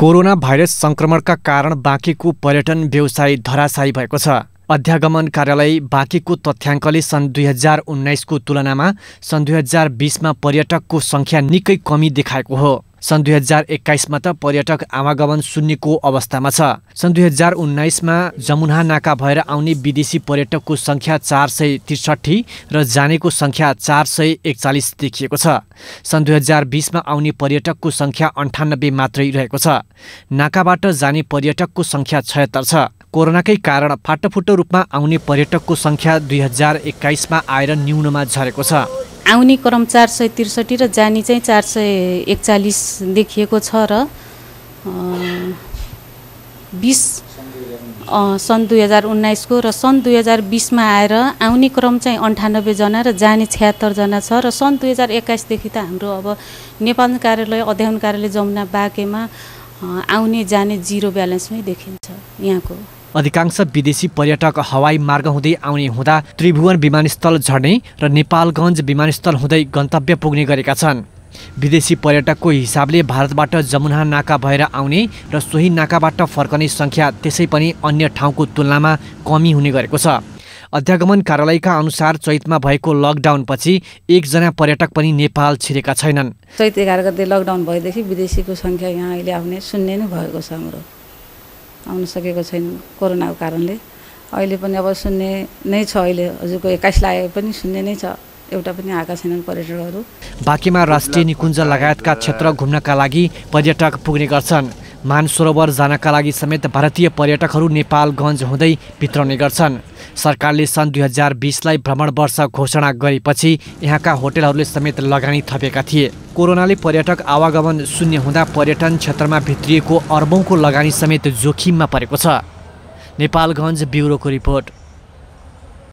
corona virus संक्रमणका कारण बाँकीको पर्यटन व्यवसाय धराशायी भएको छ अध्यागमन कार्यालय बाँकीको तथ्याङ्कले सन् दुई हजार उन्नाइसको तुलनामा सन् दुई हजार बिसमा पर्यटकको सङ्ख्या निकै कमी देखाएको हो सन् दुई हजार एक्काइसमा त पर्यटक आवागमन शून्यको अवस्थामा छ सन् दुई हजार उन्नाइसमा जमुना नाका भएर आउने विदेशी पर्यटकको सङ्ख्या चार सय त्रिसठी र जानेको सङ्ख्या चार सय एकचालिस देखिएको छ सन् दुई हजार बिसमा आउने पर्यटकको सङ्ख्या अन्ठानब्बे मात्रै रहेको छ नाकाबाट जाने पर्यटकको सङ्ख्या छयत्तर छ कोरोनाकै कारण फाटोफुटो रूपमा आउने पर्यटकको सङ्ख्या दुई हजार एक्काइसमा आएर न्यूनमा झरेको छ आउने क्रम चार सय त्रिसठी र जाने चाहिँ चार सय एकचालिस देखिएको छ र बिस सन् दुई हजार उन्नाइसको र सन् दुई हजार बिसमा आएर आउने क्रम चाहिँ अन्ठानब्बेजना र जाने छ्यात्तरजना छ र सन् दुई हजार एक्काइसदेखि त हाम्रो अब नेपाल कार्यालय अध्ययन कार्यालय जमुना बाँकेमा आउने जाने जिरो ब्यालेन्समै देखिन्छ यहाँको अधिकांश विदेशी पर्यटक हवाई मार्ग हुँदै आउने हुँदा त्रिभुवन विमानस्थल झर्ने र नेपालगञ्ज विमानस्थल हुँदै गन्तव्य पुग्ने गरेका छन् विदेशी पर्यटकको हिसाबले भारतबाट जमुना नाका भएर आउने र सोही नाकाबाट फर्कने सङ्ख्या त्यसै पनि अन्य ठाउँको तुलनामा कमी हुने गरेको छ अध्यागमन कार्यालयका अनुसार चैतमा भएको लकडाउनपछि एकजना पर्यटक पनि नेपाल छिरेका छैनन् चैत एघार गते लकडाउन भएदेखि विदेशीको सङ्ख्या यहाँ अहिले आउने शून्य नै भएको छ हाम्रो आउन सकेको छैन कोरोनाको कारणले अहिले पनि अब शून्य नै छ अहिले हजुरको एक्काइस लागे पनि शून्य नै छ एउटा पनि आएका छैनन् पर्यटकहरू बाँकीमा राष्ट्रिय निकुञ्ज लगायतका क्षेत्र घुम्नका लागि पर्यटक पुग्ने गर्छन् मानसरोवर जानका लागि समेत भारतीय पर्यटकहरू नेपालगञ्ज हुँदै भित्राउने गर्छन् सरकारले सन् दुई हजार बिसलाई भ्रमण वर्ष घोषणा गरेपछि यहाँका होटेलहरूले समेत लगानी थपेका थिए कोरोनाले पर्यटक आवागमन शून्य हुँदा पर्यटन क्षेत्रमा भित्रिएको अर्बौँको लगानी समेत जोखिममा परेको छ नेपालगञ्ज ब्युरोको रिपोर्ट